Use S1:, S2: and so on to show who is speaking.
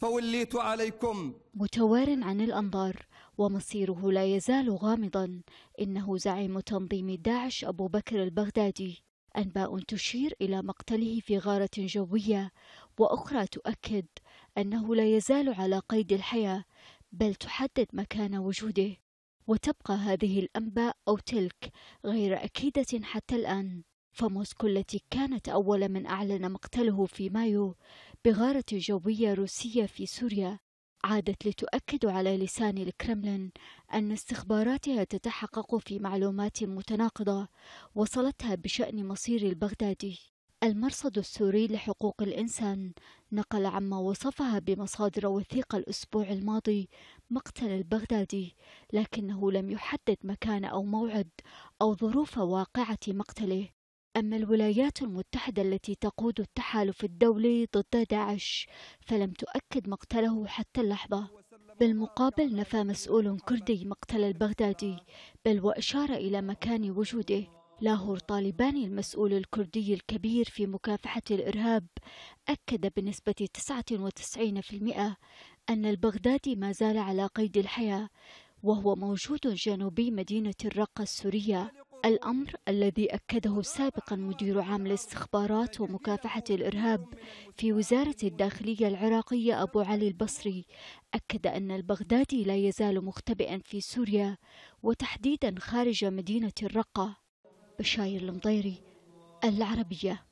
S1: فوليت عليكم متوار عن الأنظار ومصيره لا يزال غامضا إنه زعيم تنظيم داعش أبو بكر البغدادي أنباء تشير إلى مقتله في غارة جوية وأخرى تؤكد أنه لا يزال على قيد الحياة بل تحدد مكان وجوده وتبقى هذه الأنباء أو تلك غير أكيدة حتى الآن فموسكو التي كانت أول من أعلن مقتله في مايو بغارة جوية روسية في سوريا عادت لتؤكد على لسان الكرملين أن استخباراتها تتحقق في معلومات متناقضة وصلتها بشأن مصير البغدادي المرصد السوري لحقوق الإنسان نقل عما وصفها بمصادر وثيقة الأسبوع الماضي مقتل البغدادي لكنه لم يحدد مكان أو موعد أو ظروف واقعة مقتله أما الولايات المتحدة التي تقود التحالف الدولي ضد داعش فلم تؤكد مقتله حتى اللحظة بالمقابل نفى مسؤول كردي مقتل البغدادي بل وأشار إلى مكان وجوده لاهور طالباني المسؤول الكردي الكبير في مكافحة الإرهاب أكد بنسبة 99% أن البغدادي ما زال على قيد الحياة وهو موجود جنوبي مدينة الرقة السورية الأمر الذي أكده سابقا مدير عام الاستخبارات ومكافحة الإرهاب في وزارة الداخلية العراقية أبو علي البصري أكد أن البغدادي لا يزال مختبئا في سوريا وتحديدا خارج مدينة الرقة بشاير المطيري العربية